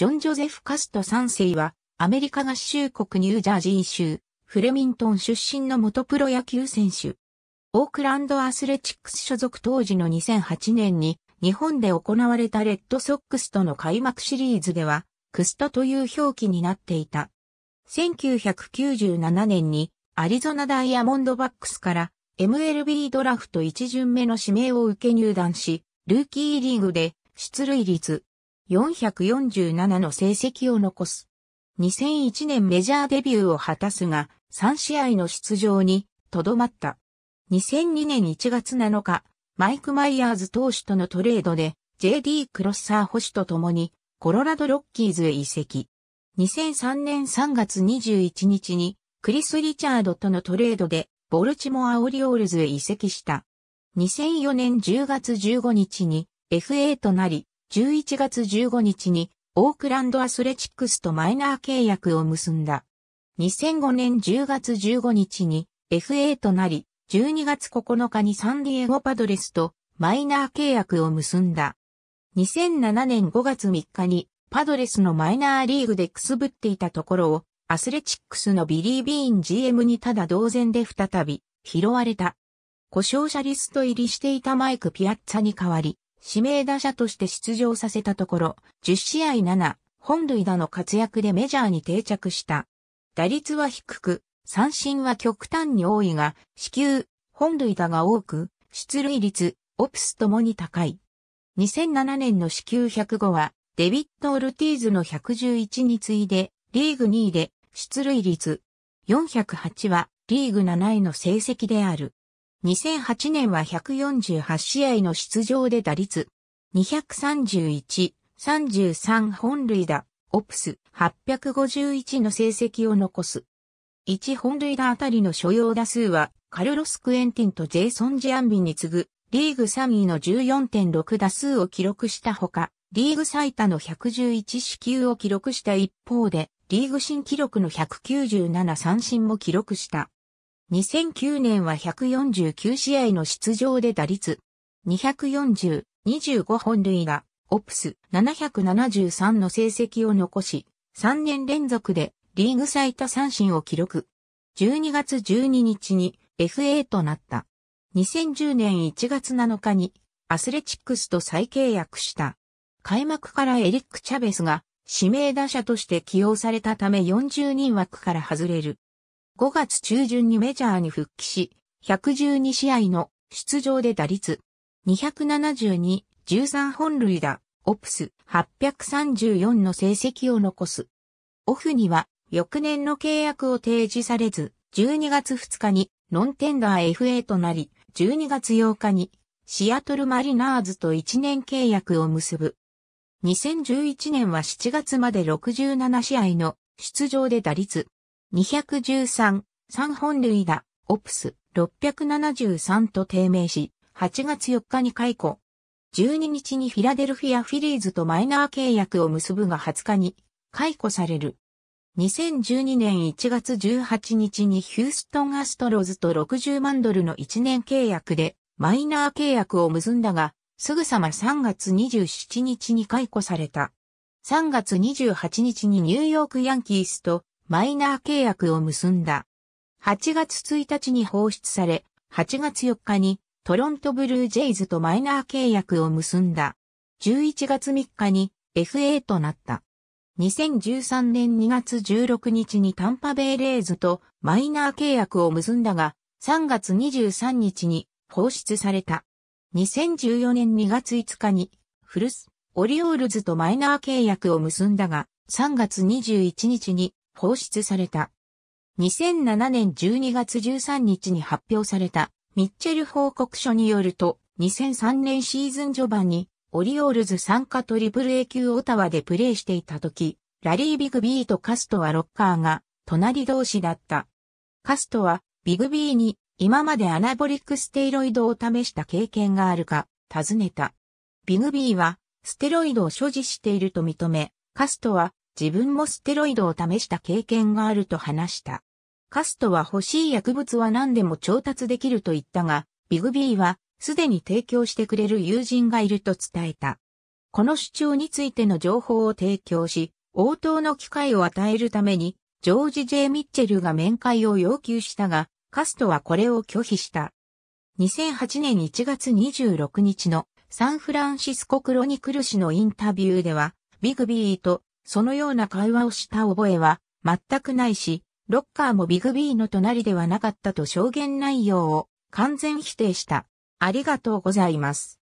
ジョン・ジョゼフ・カスト3世は、アメリカ合衆国ニュージャージー州、フレミントン出身の元プロ野球選手。オークランドアスレチックス所属当時の2008年に日本で行われたレッドソックスとの開幕シリーズではクストという表記になっていた。1997年にアリゾナダイヤモンドバックスから MLB ドラフト1巡目の指名を受け入団し、ルーキーリーグで出塁率447の成績を残す。2001年メジャーデビューを果たすが、3試合の出場に、とどまった。2002年1月7日、マイク・マイヤーズ投手とのトレードで、JD クロッサー保守と共に、コロラド・ロッキーズへ移籍。2003年3月21日に、クリス・リチャードとのトレードで、ボルチモア・オリオールズへ移籍した。2004年10月15日に、FA となり、11月15日にオークランドアスレチックスとマイナー契約を結んだ。2005年10月15日に FA となり、12月9日にサンディエゴパドレスとマイナー契約を結んだ。2007年5月3日にパドレスのマイナーリーグでくすぶっていたところをアスレチックスのビリー・ビーン GM にただ同然で再び拾われた。故障者リスト入りしていたマイク・ピアッツァに代わり、指名打者として出場させたところ、10試合7、本塁打の活躍でメジャーに定着した。打率は低く、三振は極端に多いが、死球、本塁打が多く、出塁率、オプスともに高い。2007年の死球105は、デビット・オルティーズの111に次いで、リーグ2位で、出塁率、408は、リーグ7位の成績である。2008年は148試合の出場で打率231、33本塁打、オプス851の成績を残す。1本塁打あたりの所要打数はカルロス・クエンティンとジェイソン・ジアンビに次ぐリーグ3位の14.6打数を記録したほか、リーグ最多の111支給を記録した一方で、リーグ新記録の197三振も記録した。2009年は149試合の出場で打率240、25本塁が、オプス773の成績を残し、3年連続でリーグ最多三振を記録。12月12日に FA となった。2010年1月7日にアスレチックスと再契約した。開幕からエリック・チャベスが指名打者として起用されたため40人枠から外れる。5月中旬にメジャーに復帰し、112試合の出場で打率272、13本塁打、オプス834の成績を残す。オフには翌年の契約を提示されず、12月2日にノンテンダー FA となり、12月8日にシアトルマリナーズと1年契約を結ぶ。2011年は7月まで67試合の出場で打率213、3本類だ、オプス673と低迷し、8月4日に解雇。12日にフィラデルフィアフィリーズとマイナー契約を結ぶが20日に解雇される。2012年1月18日にヒューストンアストロズと60万ドルの1年契約でマイナー契約を結んだが、すぐさま3月27日に解雇された。3月28日にニューヨークヤンキースとマイナー契約を結んだ。8月1日に放出され、8月4日にトロントブルージェイズとマイナー契約を結んだ。11月3日に FA となった。2013年2月16日にタンパベイレーズとマイナー契約を結んだが、3月23日に放出された。2014年2月5日にフルス、オリオールズとマイナー契約を結んだが、3月21日に放出された。2007年12月13日に発表されたミッチェル報告書によると、2003年シーズン序盤にオリオールズ参加トリプル A 級オタワでプレーしていた時、ラリー・ビグビーとカストはロッカーが隣同士だった。カストはビグビーに今までアナボリックステイロイドを試した経験があるか尋ねた。ビグビーはステロイドを所持していると認め、カストは自分もステロイドを試した経験があると話した。カストは欲しい薬物は何でも調達できると言ったが、ビグビーはすでに提供してくれる友人がいると伝えた。この主張についての情報を提供し、応答の機会を与えるために、ジョージ・ジェイ・ミッチェルが面会を要求したが、カストはこれを拒否した。2008年1月26日のサンフランシスコクロニクル氏のインタビューでは、ビグビーとそのような会話をした覚えは全くないし、ロッカーもビグビーの隣ではなかったと証言内容を完全否定した。ありがとうございます。